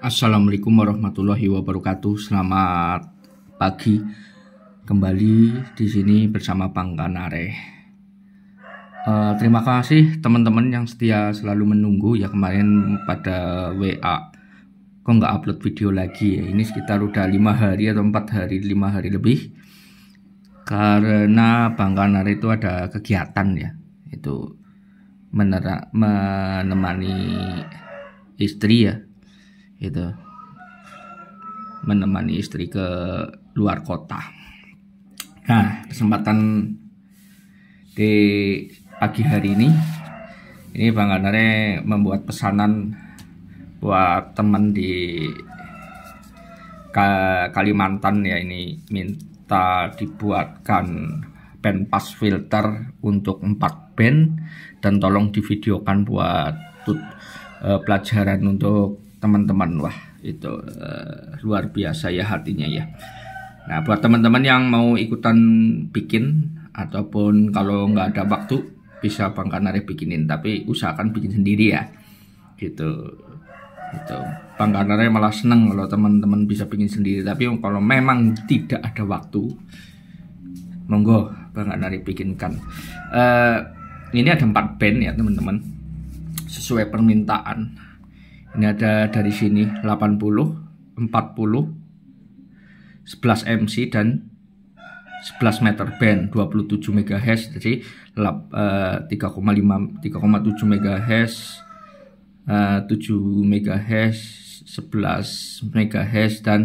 Assalamualaikum warahmatullahi wabarakatuh. Selamat pagi. Kembali di sini bersama Bang Kanare. Uh, terima kasih teman-teman yang setia selalu menunggu ya kemarin pada WA. Kok nggak upload video lagi ya? Ini sekitar udah lima hari atau empat hari, lima hari lebih. Karena Bang Kanare itu ada kegiatan ya, itu menera- menemani istri ya itu menemani istri ke luar kota. Nah, kesempatan di pagi hari ini ini Bang Andre membuat pesanan buat teman di Kalimantan ya ini minta dibuatkan band pass filter untuk empat pen dan tolong divideokan buat tut, uh, pelajaran untuk teman-teman wah itu uh, luar biasa ya hatinya ya nah buat teman-teman yang mau ikutan bikin ataupun kalau nggak ada waktu bisa Bang narik bikinin tapi usahakan bikin sendiri ya gitu itu Bang malah seneng kalau teman-teman bisa bikin sendiri tapi kalau memang tidak ada waktu monggo Bang narik bikinkan uh, ini ada empat band ya teman-teman sesuai permintaan ini ada dari sini 80 40 11 MC dan 11 meter band 27 MHz jadi 3,5 3,7 MHz 7 MHz 11 MHz dan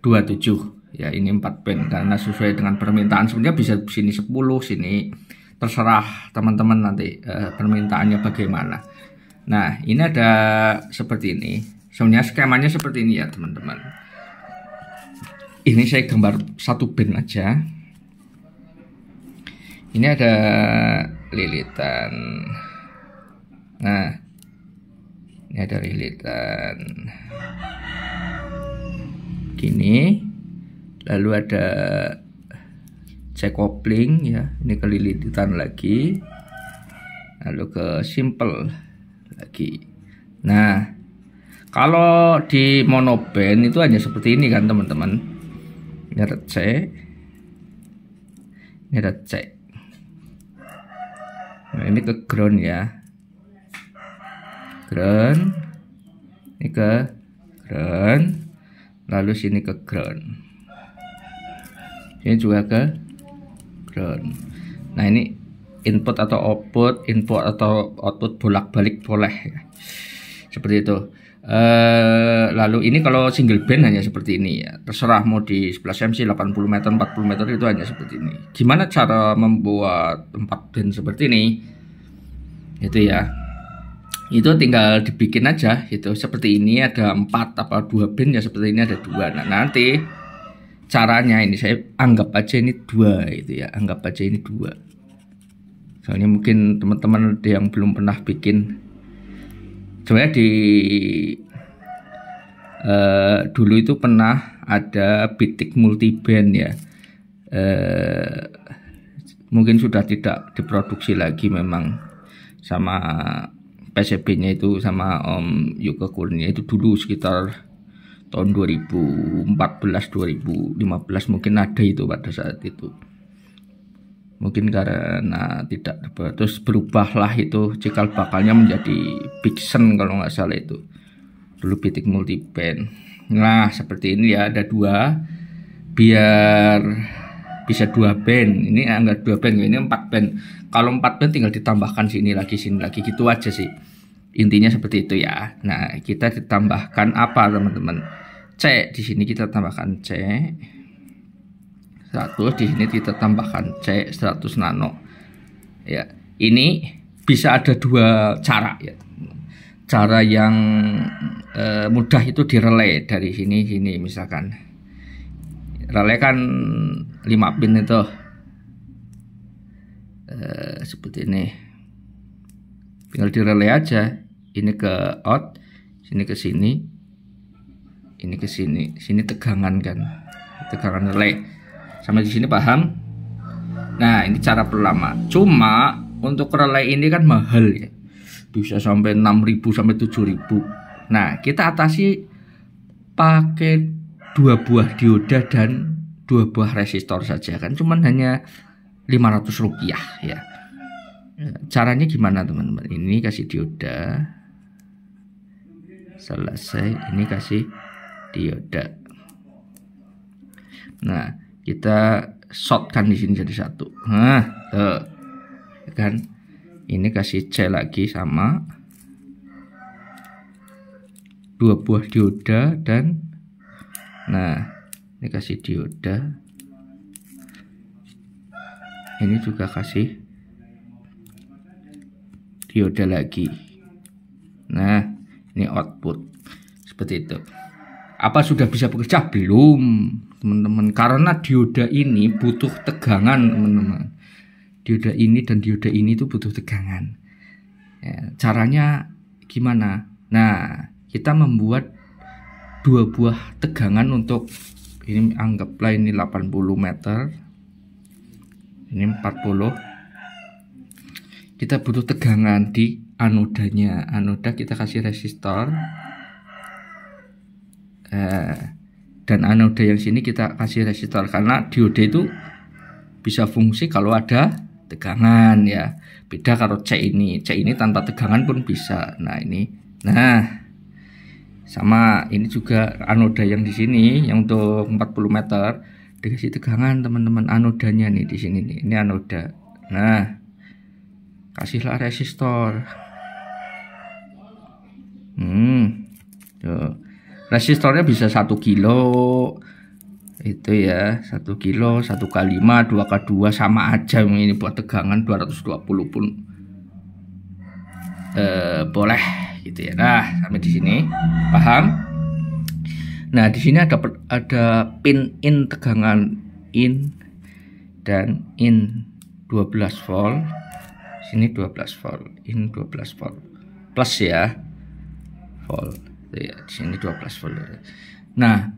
27 ya ini 4 band karena sesuai dengan permintaan sebenarnya bisa sini 10 sini terserah teman-teman nanti eh, permintaannya bagaimana Nah, ini ada seperti ini. Sebenarnya skemanya seperti ini ya, teman-teman. Ini saya gambar satu bin aja. Ini ada lilitan. Nah, ini ada lilitan. Gini. Lalu ada cek kopling ya. Ini ke lilitan lagi. Lalu ke simple lagi. Nah, kalau di monoband itu hanya seperti ini kan teman-teman. Ini ada C. Ini ada C. Nah, ini ke ground ya. Ground. Ini ke ground. Lalu sini ke ground. Ini juga ke ground. Nah, ini input atau output, input atau output bolak-balik boleh ya. Seperti itu. Uh, lalu ini kalau single band hanya seperti ini ya. Terserah mau di 11 cm 80 meter 40 meter itu hanya seperti ini. Gimana cara membuat empat band seperti ini? Itu ya. Itu tinggal dibikin aja itu Seperti ini ada empat apa dua band ya seperti ini ada dua. Nah, nanti caranya ini saya anggap aja ini dua itu ya. Anggap aja ini dua soalnya mungkin teman-teman yang belum pernah bikin sebenarnya di uh, dulu itu pernah ada bitik multiband ya uh, mungkin sudah tidak diproduksi lagi memang sama PCB-nya itu sama Om Yuka Kurnia itu dulu sekitar tahun 2014 2015 mungkin ada itu pada saat itu mungkin karena tidak terus berubahlah itu cikal bakalnya menjadi Bixen kalau nggak salah itu dulu pitik multiband nah seperti ini ya ada dua biar bisa dua band ini enggak dua band ini empat band kalau empat band tinggal ditambahkan sini lagi sini lagi gitu aja sih intinya seperti itu ya nah kita ditambahkan apa teman-teman C di sini kita tambahkan C 100 di sini kita tambahkan C 100 nano ya ini bisa ada dua cara ya cara yang eh, mudah itu direlay dari sini sini misalkan relay kan 5 pin itu eh, seperti ini tinggal direlay aja ini ke out sini ke sini ini ke sini sini tegangan kan tegangan relay sampai di sini paham nah ini cara pertama cuma untuk relay ini kan mahal ya bisa sampai 6000 sampai 7000 nah kita atasi pakai dua buah dioda dan dua buah resistor saja kan cuman hanya 500 rupiah ya caranya gimana teman-teman ini kasih dioda selesai ini kasih dioda nah kita shortkan di sini jadi satu nah tuh. Eh, ya kan ini kasih C lagi sama dua buah dioda dan nah ini kasih dioda ini juga kasih dioda lagi nah ini output seperti itu apa sudah bisa bekerja belum teman-teman karena dioda ini butuh tegangan teman-teman dioda ini dan dioda ini itu butuh tegangan ya, caranya gimana nah kita membuat dua buah tegangan untuk ini anggaplah ini 80 meter ini 40 kita butuh tegangan di anodanya anoda kita kasih resistor Eh, dan anoda yang sini kita kasih resistor karena diode itu bisa fungsi kalau ada tegangan ya beda kalau C ini C ini tanpa tegangan pun bisa nah ini nah sama ini juga anoda yang di sini yang untuk 40 meter dikasih tegangan teman-teman anodanya nih di sini nih ini anoda nah kasihlah resistor hmm tuh resistornya bisa satu kilo itu ya satu kilo satu kali lima dua k dua sama aja ini buat tegangan 220 pun eh, boleh gitu ya nah sampai di sini paham nah di sini ada ada pin in tegangan in dan in 12 volt sini 12 volt in 12 volt plus ya volt ya. Di sini 12 volt. Nah,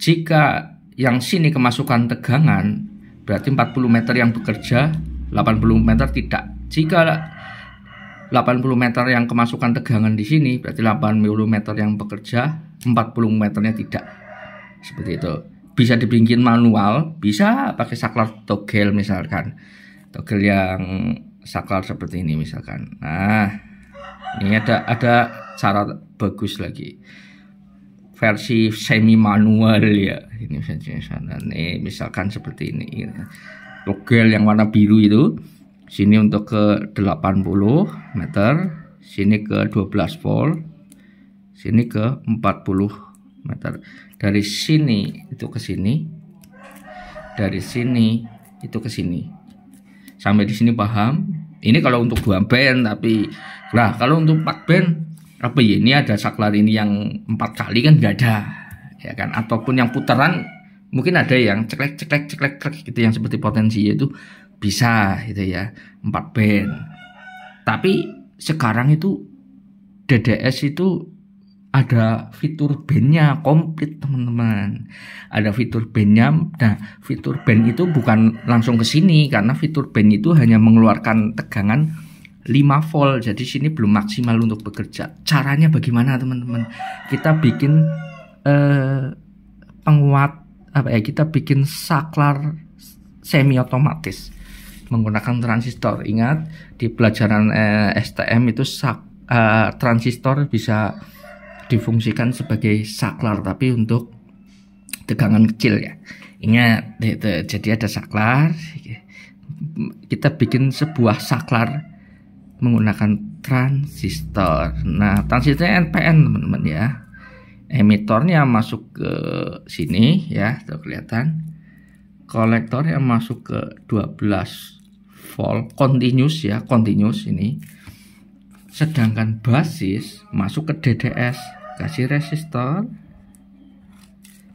jika yang sini kemasukan tegangan berarti 40 meter yang bekerja, 80 meter tidak. Jika 80 meter yang kemasukan tegangan di sini berarti 80 meter yang bekerja, 40 meternya tidak. Seperti itu. Bisa dibikin manual, bisa pakai saklar togel misalkan. Togel yang saklar seperti ini misalkan. Nah, ini ada ada cara bagus lagi versi semi manual ya ini misalnya sana nih misalkan seperti ini togel yang warna biru itu sini untuk ke 80 meter sini ke 12 volt sini ke 40 meter dari sini itu ke sini dari sini itu ke sini sampai di sini paham ini kalau untuk dua band tapi nah kalau untuk empat band apa ya ini ada saklar ini yang empat kali kan nggak ada ya kan ataupun yang putaran mungkin ada yang ceklek ceklek ceklek ceklek gitu yang seperti potensi itu bisa gitu ya empat band tapi sekarang itu DDS itu ada fitur bandnya komplit teman-teman ada fitur bandnya nah fitur band itu bukan langsung ke sini karena fitur band itu hanya mengeluarkan tegangan 5 volt jadi sini belum maksimal untuk bekerja caranya bagaimana teman-teman kita bikin eh, penguat apa ya kita bikin saklar semi otomatis menggunakan transistor ingat di pelajaran eh, STM itu sak, eh, transistor bisa difungsikan sebagai saklar tapi untuk tegangan kecil ya ingat itu jadi ada saklar kita bikin sebuah saklar menggunakan transistor. Nah, transistornya NPN, teman-teman ya. Emitornya masuk ke sini ya, terlihatan. kelihatan. Kolektornya masuk ke 12 volt continuous ya, continuous ini. Sedangkan basis masuk ke DDS, kasih resistor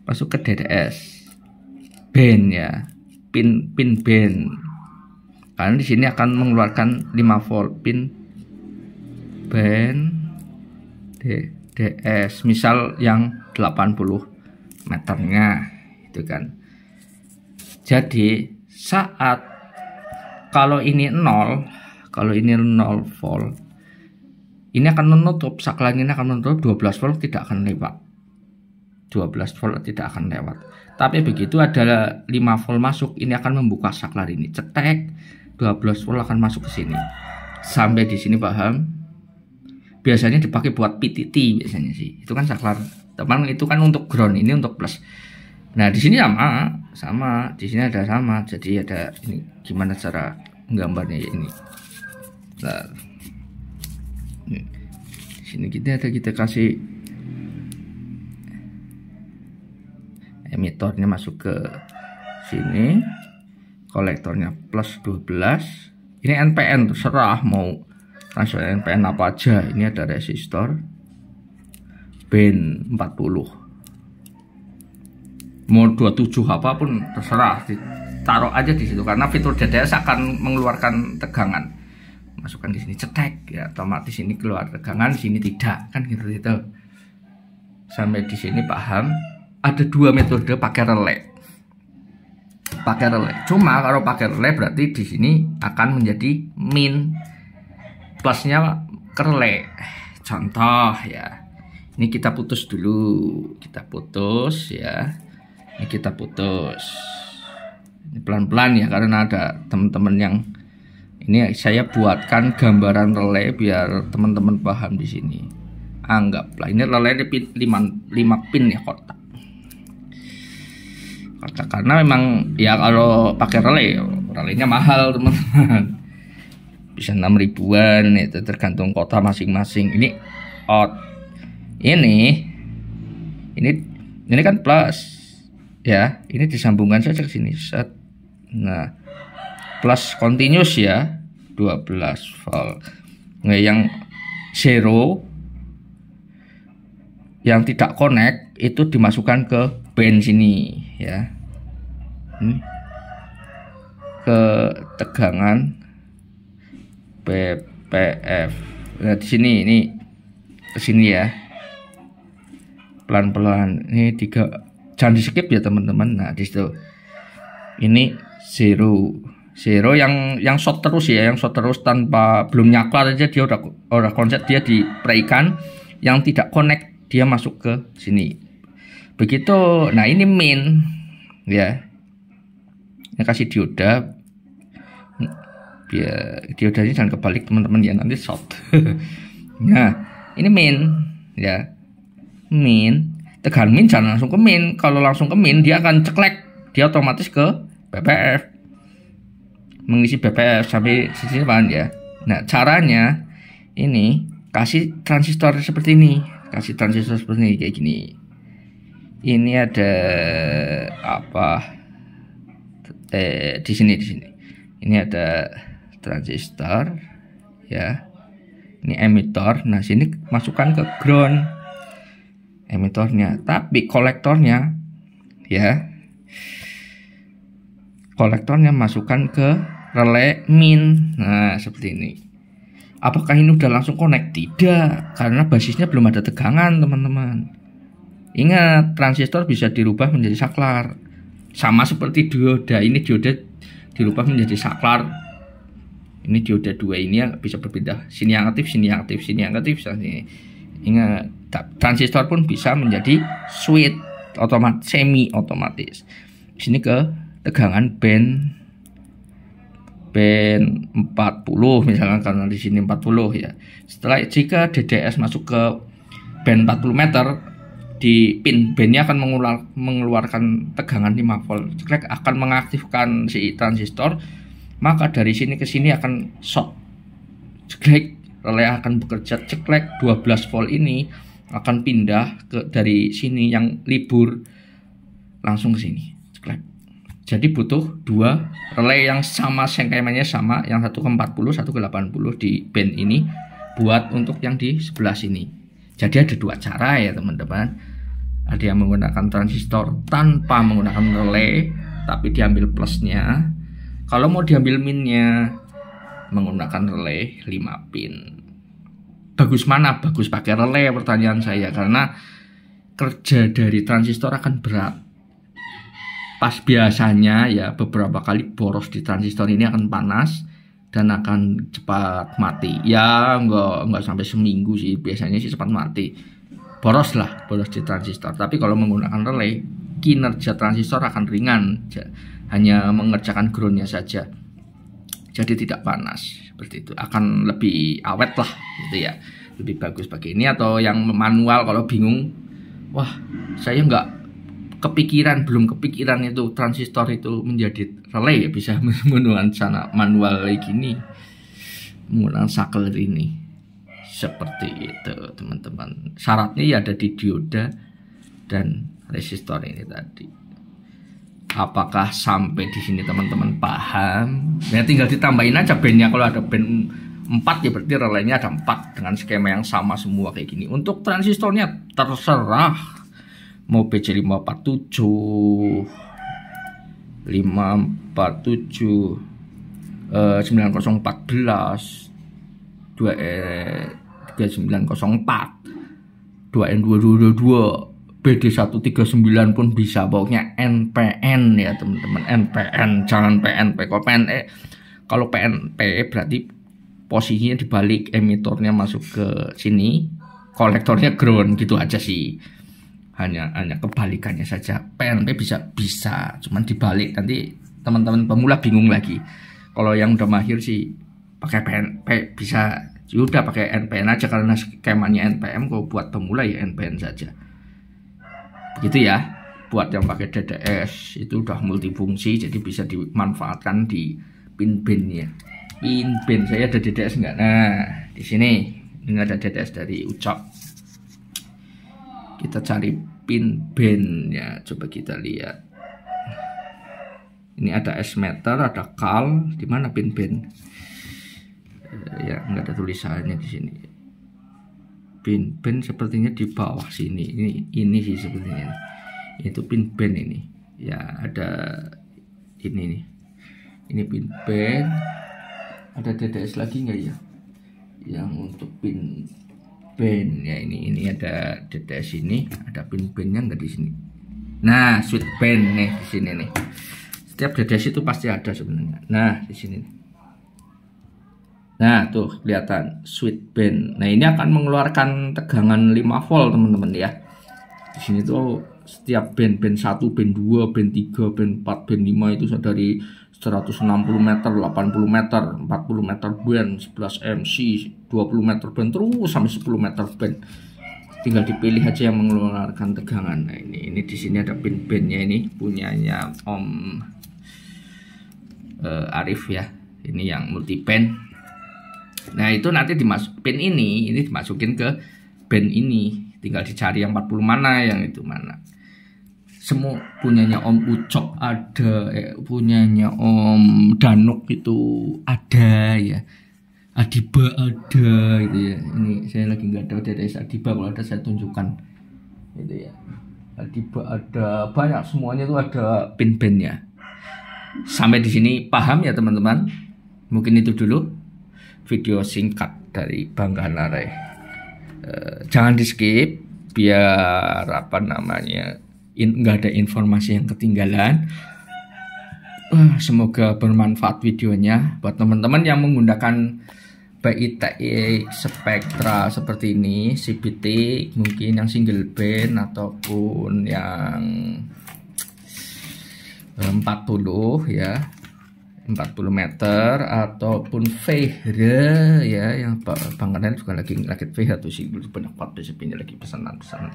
masuk ke DDS. Band ya, pin pin band karena di sini akan mengeluarkan 5 volt pin band D, DS misal yang 80 meternya itu kan jadi saat kalau ini 0 kalau ini 0 volt ini akan menutup saklar ini akan menutup 12 volt tidak akan lewat 12 volt tidak akan lewat tapi begitu ada 5 volt masuk ini akan membuka saklar ini cetek 12 volt akan masuk ke sini sampai di sini paham biasanya dipakai buat PTT biasanya sih itu kan saklar teman itu kan untuk ground ini untuk plus nah di sini sama sama di sini ada sama jadi ada ini gimana cara gambarnya ya ini sini kita ada kita kasih emitornya masuk ke sini kolektornya plus 12 ini NPN terserah mau transfer NPN apa aja ini ada resistor band 40 mau 27 apapun terserah ditaruh aja di situ karena fitur DDS akan mengeluarkan tegangan masukkan di sini cetek ya otomatis ini keluar tegangan di sini tidak kan gitu gitu sampai di sini paham ada dua metode pakai relay pakai relay. Cuma kalau pakai relay berarti di sini akan menjadi min plusnya ke relay. Contoh ya. Ini kita putus dulu. Kita putus ya. Ini kita putus. Ini Pelan-pelan ya karena ada teman-teman yang ini saya buatkan gambaran relay biar teman-teman paham di sini. Anggaplah ini relay 5 5 pin ya kotak karena memang ya kalau pakai relay relaynya mahal teman-teman bisa enam ribuan itu tergantung kota masing-masing ini out ini ini ini kan plus ya ini disambungkan saja ke sini set nah plus continuous ya 12 volt nah, yang zero yang tidak connect itu dimasukkan ke band sini ya ini hmm? ketegangan PPF nah di sini ini ke sini ya pelan-pelan ini tiga jangan di skip ya teman-teman nah di situ ini zero zero yang yang short terus ya yang short terus tanpa belum nyaklar aja dia udah udah konsep dia diperikan yang tidak connect dia masuk ke sini Begitu. Nah, ini min ya. Ini kasih dioda biar diodanya jangan kebalik teman-teman ya nanti short. nah, ini min ya. Min tekan min jangan langsung ke min. Kalau langsung ke min dia akan ceklek. Dia otomatis ke BPF. Mengisi BPF sampai sisi depan ya. Nah, caranya ini kasih transistor seperti ini kasih transistor seperti ini kayak gini ini ada apa eh di sini di sini ini ada transistor ya ini emitor nah sini masukkan ke ground emitornya tapi kolektornya ya kolektornya masukkan ke relay min nah seperti ini apakah ini udah langsung connect tidak karena basisnya belum ada tegangan teman-teman Ingat, transistor bisa dirubah menjadi saklar. Sama seperti dioda, ini dioda dirubah menjadi saklar. Ini dioda dua ini ya bisa berbeda. Sini yang aktif, sini yang aktif, sini yang aktif, sini. Ingat, transistor pun bisa menjadi switch otomat semi otomatis. sini ke tegangan band band 40 misalnya karena di sini 40 ya. Setelah jika DDS masuk ke band 40 meter di pin bandnya akan mengeluarkan tegangan 5 volt ceklek akan mengaktifkan si transistor maka dari sini ke sini akan shock ceklek relay akan bekerja ceklek 12 volt ini akan pindah ke dari sini yang libur langsung ke sini ceklek jadi butuh dua relay yang sama sengkemannya sama yang satu ke 40 satu ke 80 di band ini buat untuk yang di sebelah sini jadi ada dua cara ya teman-teman. Ada yang menggunakan transistor tanpa menggunakan relay, tapi diambil plusnya. Kalau mau diambil minnya, menggunakan relay 5 pin. Bagus mana? Bagus pakai relay pertanyaan saya karena kerja dari transistor akan berat. Pas biasanya ya beberapa kali boros di transistor ini akan panas dan akan cepat mati. Ya enggak enggak sampai seminggu sih biasanya sih cepat mati. Boros lah boros di transistor. Tapi kalau menggunakan relay kinerja transistor akan ringan, hanya mengerjakan groundnya saja. Jadi tidak panas seperti itu. Akan lebih awet lah gitu ya. Lebih bagus bagi ini atau yang manual kalau bingung. Wah saya enggak kepikiran belum kepikiran itu transistor itu menjadi relay ya bisa menggunakan sana manual kayak gini menggunakan sakel ini seperti itu teman-teman syaratnya ya ada di dioda dan resistor ini tadi apakah sampai di sini teman-teman paham ya tinggal ditambahin aja bandnya kalau ada band 4 ya berarti relaynya ada 4 dengan skema yang sama semua kayak gini untuk transistornya terserah mau PC 547 547 eh, 9014 2 eh, 3904 2 eh, N 222 BD 139 pun bisa pokoknya NPN ya teman-teman NPN jangan PNP e. kalau PNE kalau PNP berarti posisinya dibalik emitornya masuk ke sini kolektornya ground gitu aja sih hanya hanya kebalikannya saja PNP bisa bisa cuman dibalik nanti teman-teman pemula bingung lagi kalau yang udah mahir sih pakai PNP bisa sudah ya pakai NPN aja karena skemanya NPM kok buat pemula ya NPN saja gitu ya buat yang pakai DDS itu udah multifungsi jadi bisa dimanfaatkan di pin-pinnya pin-pin saya ada DDS enggak nah di sini ini ada DDS dari ucok kita cari pin ya Coba kita lihat. Ini ada S meter, ada kal. Di mana pin band? Eh, ya, nggak ada tulisannya di sini. Pin band sepertinya di bawah sini. Ini ini sih sepertinya. Itu pin band ini. Ya, ada ini nih. Ini pin band. Ada DDS lagi nggak ya? Yang untuk pin pin hmm. ya ini ini ada dada sini ada pin-pinnya nggak di sini nah sweet pin nih di sini nih setiap dada situ pasti ada sebenarnya nah di sini nah tuh kelihatan sweet pin nah ini akan mengeluarkan tegangan 5 volt teman-teman ya di sini tuh setiap band band 1 band 2 band 3 band 4 band 5 itu dari 160 meter, 80 meter, 40 meter band, 11 MC, 20 meter band terus sampai 10 meter band. Tinggal dipilih aja yang mengeluarkan tegangan. Nah, ini ini di sini ada pin-pinnya ini punyanya Om uh, Arif ya. Ini yang multi band. Nah, itu nanti dimasuk pin ini, ini dimasukin ke band ini. Tinggal dicari yang 40 mana, yang itu mana semua punyanya Om Ucok ada, eh, punyanya Om Danuk itu ada ya. Adiba ada gitu ya. Ini saya lagi nggak tahu dari Adiba kalau ada saya tunjukkan gitu ya. Adiba ada banyak semuanya itu ada pin-pinnya. Sampai di sini paham ya teman-teman? Mungkin itu dulu video singkat dari Bang Kanare. Eh, jangan di skip biar apa namanya nggak ada informasi yang ketinggalan. Uh, semoga bermanfaat videonya buat teman-teman yang menggunakan BITE spektra seperti ini, CBT mungkin yang single band ataupun yang 40 eh, ya 40 meter ataupun Vehre ya yang Bang Karen juga lagi lagi Vehre tuh sih banyak waktu sepinya lagi pesanan-pesanan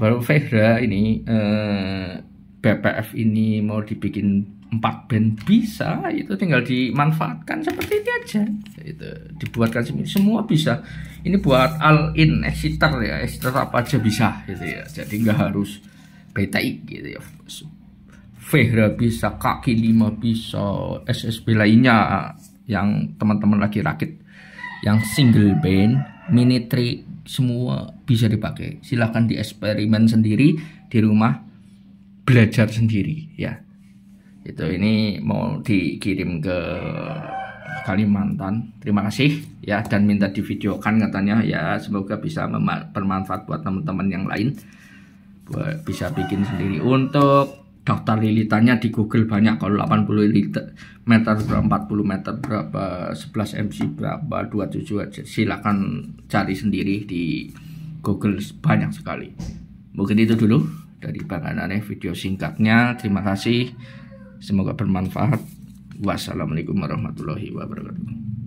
baru Fedra ini eh, BPF ini mau dibikin empat band bisa itu tinggal dimanfaatkan seperti ini aja itu dibuatkan semua bisa ini buat all in Exciter ya Exciter apa aja bisa gitu ya jadi nggak harus BTI gitu ya Fehra bisa, kaki lima bisa, SSB lainnya yang teman-teman lagi rakit yang single band, mini tri semua bisa dipakai. Silahkan di eksperimen sendiri di rumah, belajar sendiri ya. Itu ini mau dikirim ke Kalimantan. Terima kasih ya dan minta di divideokan katanya ya semoga bisa bermanfaat buat teman-teman yang lain buat bisa bikin sendiri untuk daftar lilitannya di Google banyak kalau 80 liter meter berapa 40 meter berapa 11 MC berapa 27 aja silakan cari sendiri di Google banyak sekali mungkin itu dulu dari Bang Anane video singkatnya terima kasih semoga bermanfaat wassalamualaikum warahmatullahi wabarakatuh